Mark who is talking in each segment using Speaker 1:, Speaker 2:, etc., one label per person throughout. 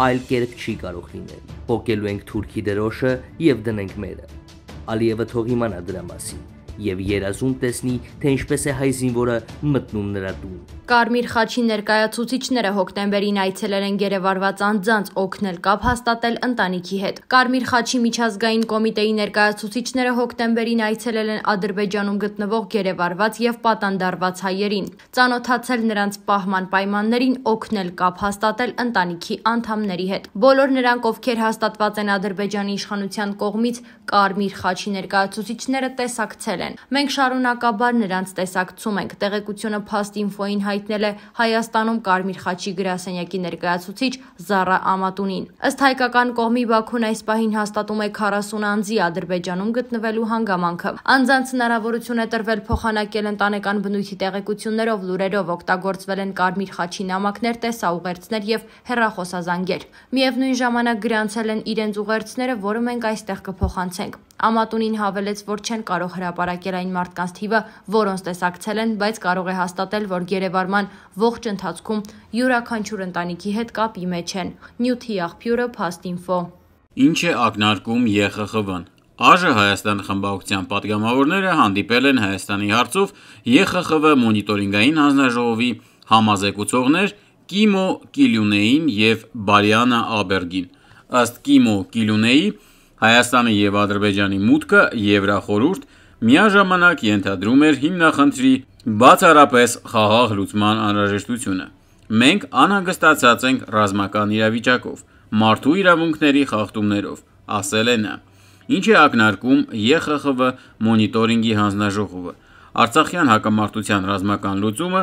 Speaker 1: այլ կերպ չի կարող լինել։ Փոկելու ենք Թուրքի դրոշը եւ դնենք մերը։ Ալիևը թող իմանա դրա մասին եւ երազում տեսնի, թե ինչպես է հայ զինվորը մտնում նրա տուն։ Կարմիր խաչի ներկայացուցիչները հոկտեմբերին այցելել են Գերեվարված անձանց օգնել կապ հաստատել ընտանիքի հետ։ Կարմիր խաչի միջազգային կոմիտեի ներկայացուցիչները հոկտեմբերին այցելել են Ադրբեջանում գտնվող Գերեվարված եւ պատանդարված հայերին, ծանոթացել նրանց պահման պայմաններին, օգնել կապ հաստատել ընտանիքի անդամների հետ։ Բոլոր նրանք, ովքեր հաստատված են Ադրբեջանի իշխանության կողմից, Կարմիր խաչի ներկայացուցիչները տեսակցել հայտնել են։ Մենք շարունակաբար նրանց տեսակցում ենք։ Տեղեկությունը Փաստինֆոին հայտնել է Հայաստանում Կարմիր խաչի գրասենյակի ներկայացուցիչ Զարա Ամատունին։ Ըստ հայկական կողմի Բաքուն այս պահին հաստատում է 40 անձի Ադրբեջանում գտնվելու հանգամանքը։ Անձանց հնարավորություն է տրվել փոխանակել ընտանեկան բնույթի տեղեկություններով լուրերով օգտագործվել են Կարմիր խաչի նամակներ, տեսաուղերձներ եւ հեռախոսազանգեր։ Միևնույն ժամանակ գրանցել են իրենց ուղերձները, որը մենք այստեղ կփոխանցենք։ Ամատունին հավելեց, որ չեն կարող հրապարակել այն մարդկանց թիվը, որոնց տեսակցել են, բայց կարող է հաստատել, որ գերեվարման ողջ ընթացքում յուրաքանչյուր ընտանիքի հետ կապի մեջ են։ Նյութի աղբյուրը Փաստինֆո։
Speaker 2: Ինչ է ակնարկում ԵԽԽՎ-ն։ Այժմ Հայաստան խմբակցության падգամավորները հանդիպել են Հայաստանի հարցով ԵԽԽՎ մոնիտորինգային հանձնաժողովի համազեկուցողներ Կիմո Կիլյունեին եւ Բարիանա Աբերգին։ Ըստ Կիմո Կիլյունեի, Հայաստանի եւ Ադրբեջանի մուտքը Եվրախորհուրդ միաժամանակ ենթադրում էր հիմնախնդրի բացառապես խաղաղ լուծման անհրաժեշտությունը։ Մենք անհանգստացած ենք ռազմական իրավիճակով, մարդու իրավունքների խախտումներով, ասել է նա։ Ինչ է ակնարկում ԵԽԽՎ մոնիտորինգի հանձնաժողովը։ Արցախյան հակամարտության ռազմական լուծումը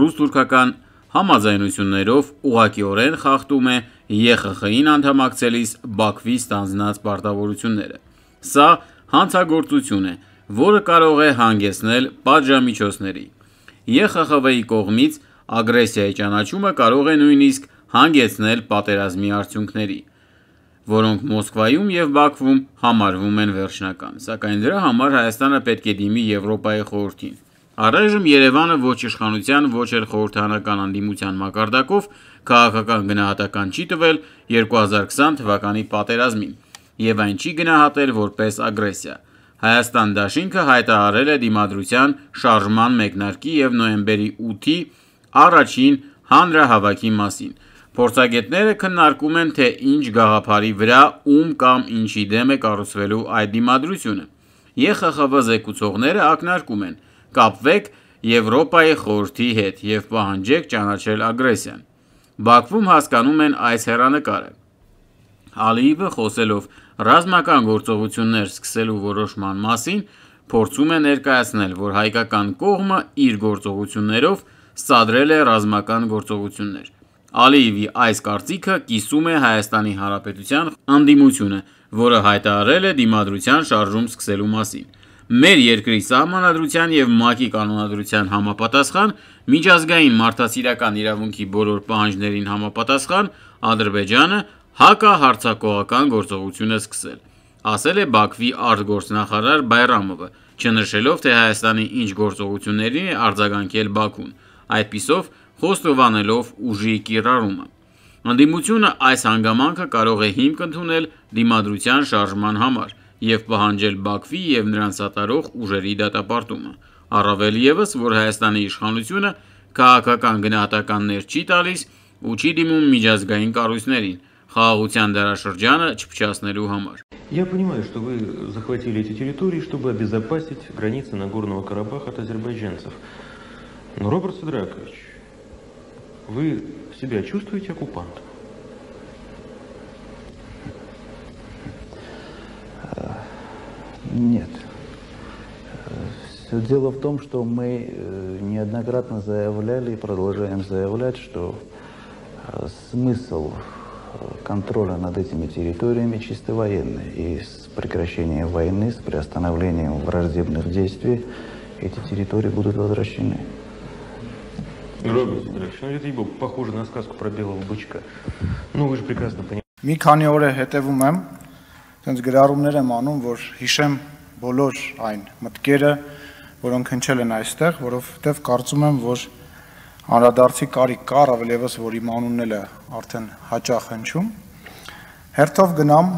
Speaker 2: ռուս-թուրքական համաձայնություններով ուղղակիորեն խախտում է ԵԽԽ-ին անդամակցելիս Բաքվի ստանձնած պարտավորությունները։ Սա հանցագործություն է, որը կարող է հանգեցնել պատժամիջոցների։ ԵԽԽՎ-ի կողմից ագրեսիայի ճանաչումը կարող է նույնիսկ հանգեցնել պատերազմի արդյունքների, որոնք Մոսկվայում և Բաքվում համարվում են վերջնական, սակայն դրա համար Հայաստանը պետք է դիմի Եվրոպայի խորհրդին։ Առայժմ Երևանը ոչ իշխանության, ոչ էլ խորհրդարանական ընդդիմության մակարդակով քաղաքական գնահատական չի տվել 2020 թվականի պատերազմին և այն չի գնահատել որպես ագրեսիա: Հայաստան դաշինքը հայտարարել է Դիմադրության շարժման մեկնարկի և նոյեմբերի 8-ի առաջին հանրահավաքի մասին: Փորձագետները քննարկում են, թե ինչ գաղափարի վրա, ում կամ ինչի դեմ է կառուցվելու այդ Դիմադրությունը: ԵԽԽՎ զեկուցողները ակնարկում են կապվեք Եվրոպայի խորհրդի հետ և պահանջեք ճանաչել ագրեսիան։ Բաքվում հասկանում են այս հեռանկարը։ Ալիևը խոսելով ռազմական գործողություններ սկսելու որոշման մասին, փորձում է ներկայացնել, որ հայկական կողմը իր գործողություններով սադրել է ռազմական գործողություններ։ Ալիևի այս կարծիքը կիսում է Հայաստանի Հանրապետության ընդդիմությունը, որը հայտարարել է դիմադրության շարժում սկսելու մասին մեր երկրի սահմանադրության եւ ՄԱԿ-ի կանոնադրության համապատասխան միջազգային մարդասիրական իրավունքի բոլոր պահանջներին համապատասխան Ադրբեջանը հակահարձակողական գործողություն է սկսել, ասել է Բաքվի արտգործնախարար Բայրամովը, չնշելով, թե Հայաստանը ինչ գործողությունների է արձագանքել Բաքուն, այդպիսով խոստովանելով ուժի կիրառումը։ Ընդդիմությունը այս հանգամանքը կարող է հիմք ընդունել դիմադրության շարժման համար, եւ պահանջել Բաքվի եւ նրանց հատարող ուժերի դատապարտումը։ Առավել ևս, որ Հայաստանի իշխանությունը քաղաքական գնահատականներ չի տալիս ու չի դիմում միջազգային կառույցներին խաղաղության դարաշրջանը չփչացնելու համար։
Speaker 1: Я понимаю, что вы захватили
Speaker 2: эти территории, чтобы обезопасить границы Нагорного Карабаха от азербайджанцев. Но, Роберт Сидракович, вы себя чувствуете оккупантом?
Speaker 3: Нет. Все дело в том, что мы э, неоднократно заявляли и продолжаем заявлять, что э, смысл э, контроля над этими территориями чисто военный. И с прекращением войны, с приостановлением враждебных действий эти территории будут возвращены.
Speaker 2: Роберт Петрович, ну это ибо похоже на сказку про белого бычка. Ну вы же
Speaker 3: прекрасно понимаете. Մի քանի это է հետևում այսպես գրառումներ եմ անում, որ հիշեմ բոլոր այն մտքերը, որոնք հնչել են այստեղ, որովհետև կարծում եմ, որ անդրադարձի կարիք կար, ավելի եւս որ իմ անունն էլ է արդեն հաճախ հնչում։ Հերթով գնամ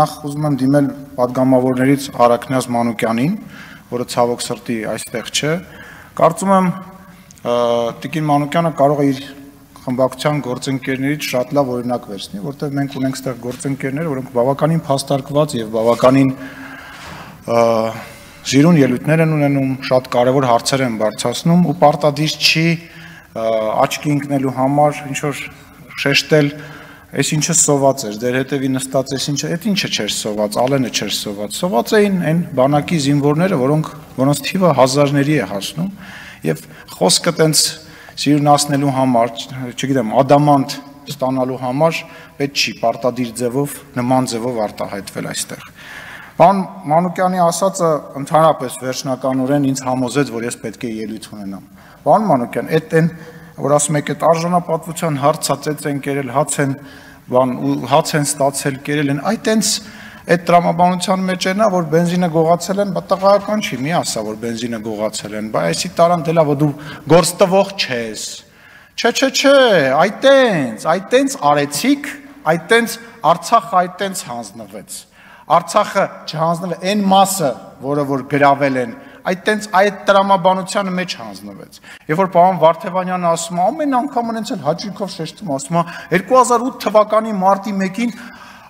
Speaker 3: նախ ուզում եմ դիմել падգամավորներից Արաքնյազ Մանուկյանին, որը ցավոք սրտի այստեղ չէ։ Կարծում եմ Տիկին Մանուկյանը կարող է իր խմբակցության գործընկերներից շատ լավ օրինակ վերցնի, որտեղ մենք ունենք այդտեղ գործընկերներ, որոնք բավականին փաստարկված եւ բավականին ժիրուն ելույթներ են ունենում, շատ կարեւոր հարցեր են բարձրացնում ու պարտադիր չի աչքի ընկնելու համար ինչ որ շեշտել Այս ինչը սոված էր, դեր հետևի նստած էս ինչը, այդ ինչը չէր սոված, ալենը չէր սոված։ Սոված էին այն բանակի զինվորները, որոնք որոնց թիվը հազարների է հասնում, եւ խոսքը տենց սիրունացնելու համար, չգիտեմ, ադամանտ ստանալու համար պետք չի պարտադիր ձևով նման ձևով արտահայտվել այստեղ։ Պարոն Մանուկյանի ասածը ընդհանրապես վերջնականորեն ինձ համոզեց, որ ես պետք է ելույթ ունենամ։ Պարոն Մանուկյան, այդ այն որ ասում եք այդ արժանապատվության հարցածեց են կերել, հաց են բան ու հաց են ստացել, կերել են, այ տենց այդ այդ տրամաբանության մեջ է նա, որ բենզինը գողացել են, բա տղայական չի, մի ասա, որ բենզինը գողացել են, բա այսի տարան դելա, որ դու գործ տվող չես։ Չէ, չէ, չէ, այտենց, այտենց արեցիք, այտենց Արցախը այտենց հանձնվեց։ Արցախը չհանձնվել, այն մասը, որը որ գravel են, այտենց այդ տրամաբանության մեջ հանձնվեց։ Երբ որ պարոն Վարդևանյանը ասում է, ամեն անգամ ունենց էլ հաճույքով շեշտում, ասում է 2008 թվականի մարտի 1-ին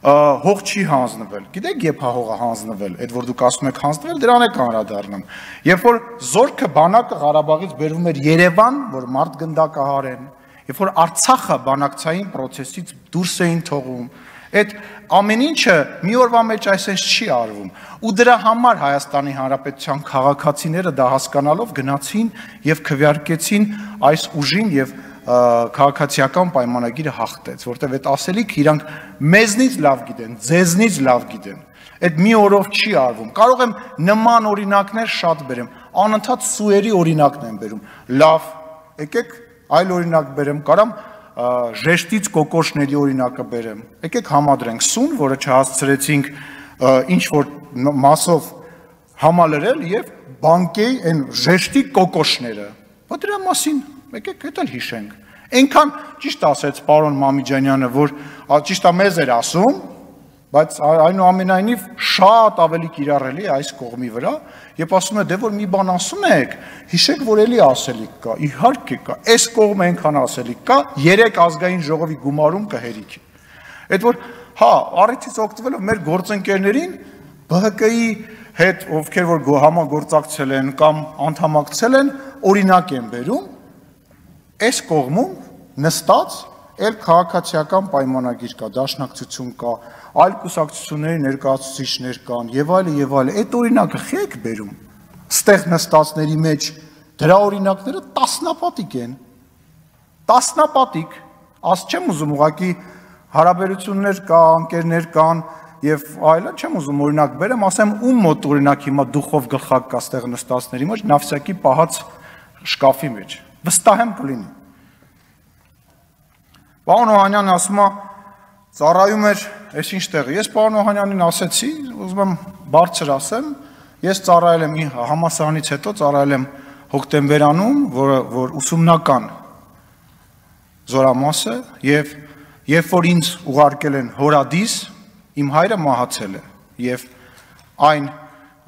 Speaker 3: հող չի հանձնվել։ Գիտեք, երբ հա հողը հանձնվել, այդ որ դուք ասում եք հանձնվել, դրան է կանրադառնում։ Երբ որ զորքը բանակը Ղարաբաղից բերվում էր Երևան, որ մարդ գնդակահարեն, երբ որ Արցախը բանակցային process-ից դուրս էին թողում, այդ ամեն ինչը մի օրվա մեջ այսպես չի արվում ու դրա համար Հայաստանի Հանրապետության քաղաքացիները դա հասկանալով գնացին եւ քվյարկեցին այս ուժին եւ և քաղաքացիական պայմանագիրը հաղթեց, որտեղ այդ ասելիք իրանք մեզնից լավ գիտեն, ձեզնից լավ գիտեն։ Այդ մի օրով չի արվում։ Կարող եմ նման օրինակներ շատ բերեմ, անընդհատ սուերի օրինակն եմ բերում։ Լավ, եկեք այլ օրինակ բերեմ, կարամ ժեշտից կոկոշների օրինակը բերեմ։ Եկեք համադրենք սուն, որը չհասցրեցինք ինչ որ մասով համալրել եւ բանկեի այն ժեշտի կոկոշները։ Բա դրա մասին եկեք դա հիշենք։ Այնքան ճիշտ ասաց պարոն Մամիջանյանը, որ ճիշտ է մեզ էր ասում, բայց այնուամենայնիվ շատ ավելի կիրառելի այս կողմի վրա, երբ ասում է դե որ մի բան ասում եք, հիշեք որ էլի ասելիք կա, իհարկե կա, այս կողմը այնքան ասելիք կա, երեք ազգային ժողովի գումարում կհերիքի։ Այդ որ հա, առիթից օգտվելով մեր գործընկերներին ԲՀԿ-ի հետ, ովքեր որ համագործակցել են կամ անդամակցել են, օրինակ են բերում այս կողմում նստած, այլ քաղաքացիական պայմանագիր կա, դաշնակցություն կա, այլ կուսակցությունների ներկայացուցիչներ կան եւ այլը եւ այլը։ Այդ օրինակը խեք բերում։ Ստեղ նստածների մեջ դրա օրինակները տասնապատիկ են։ Տասնապատիկ, աս չեմ ուզում ուղակի հարաբերություններ կա, անկերներ կան եւ այլն չեմ ուզում օրինակ բերեմ, ասեմ ում մոտ օրինակ հիմա դուխով գլխակ կա ստեղ նստածների մեջ նավսյակի պահած շկաֆի մեջ։ Վստահ եմ կլինի Պարոն Օհանյանն ասում է ծառայում էր այս ինչ տեղը։ Ես պարոն Օհանյանին ասեցի, ուզում եմ բարձր ասեմ, ես ծառայել եմ համասարանից հետո ծառայել եմ հոկտեմբերանում, որը որ ուսումնական զորամասը եւ երբ որ ինձ ուղարկել են հորադիս, իմ հայրը մահացել է եւ այն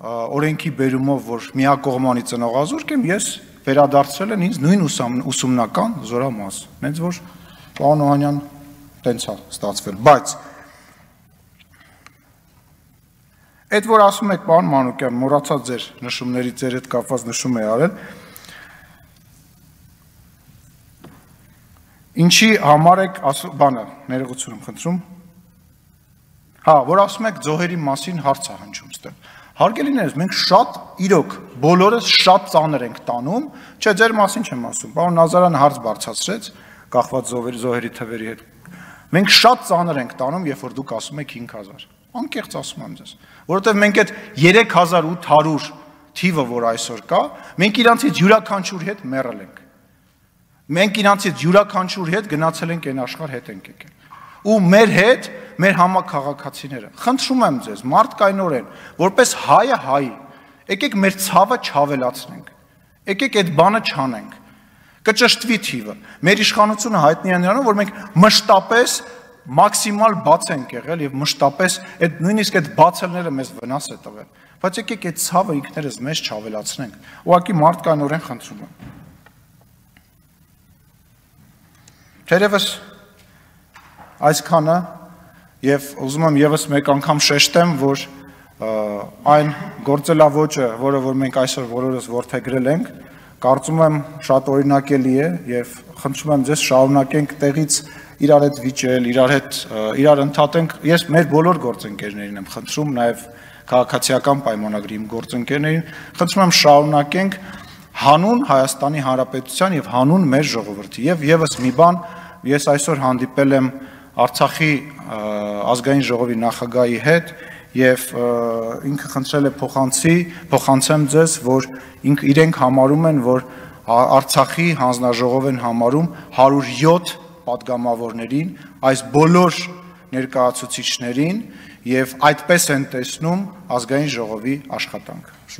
Speaker 3: օրենքի բերումով, որ միակողմանի ծնողազուրկ եմ, ես վերադարձել են ինձ նույն ուսումնական զորամաս։ Հենց որ պարոն Օհանյան տենց է ստացվել, բայց Այդ որ ասում եք պարոն Մանուկյան, մոռացած ձեր նշումների ձեր հետ կապված նշում է արել, Ինչի համար եք ասում, բանը, ներողություն եմ խնդրում։ Հա, որ ասում եք ձողերի մասին հարց է հնչում ստեղ։ Հարգելիներս, մենք շատ իրոք բոլորս շատ ծանր ենք տանում, չէ, ձեր մասին չեմ ասում։ Պարոն Նազարյանը հարց բարձրացրեց, կախված զոհերի զոհերի թվերի հետ։ Մենք շատ ծանր ենք տանում, երբ որ դուք ասում եք 5000։ Անկեղծ ասում եմ ձեզ, որովհետև մենք այդ 3800 թիվը, որ այսօր կա, մենք իրանցից յուրաքանչյուր հետ մեռել ենք։ Մենք իրանցից յուրաքանչյուր հետ գնացել ենք այն աշխարհ հետ ենք եկել։ Ու մեր հետ մեր համակարգացիները։ Խնդրում եմ ձեզ, մարդկայնորեն, որպես հայը հայ, եկեք մեր ցավը չավելացնենք։ Եկեք այդ բանը չանենք կճշտվի թիվը։ Մեր իշխանությունը հայտնի է նրանով, որ մենք մշտապես մաքսիմալ բաց ենք եղել եւ մշտապես այդ նույնիսկ այդ բացելները մեզ վնաս է տվել։ Բայց եկեք այդ ցավը ինքներս մեզ չավելացնենք։ Ուղղակի մարդկանորեն խնդրում եմ։ Թերևս այսքանը եւ ուզում եմ եւս մեկ անգամ շեշտեմ, որ այն գործելավոճը, որը որ մենք այսօր բոլորս ворթեգրել ենք, որ կարծում եմ շատ օրինակելի է եւ խնդրում եմ ձեզ շարունակենք տեղից իրար հետ վիճել, իրար հետ իրար ընդհատենք։ Ես մեր բոլոր գործընկերներին եմ խնդրում, նաեւ քաղաքացիական պայմանագրի իմ գործընկերներին, խնդրում եմ շարունակենք հանուն Հայաստանի Հանրապետության եւ հանուն մեր ժողովրդի։ Եվ եւս մի բան, ես այսօր հանդիպել եմ Արցախի ազգային ժողովի նախագահի հետ եւ ինքը խնդրել է փոխանցի, փոխանցեմ ձեզ, որ ինք իրենք համարում են, որ Արցախի հանձնաժողով են համարում 107 падգամավորներին, այս բոլոր ներկայացուցիչներին եւ այդպես են տեսնում ազգային ժողովի աշխատանքը։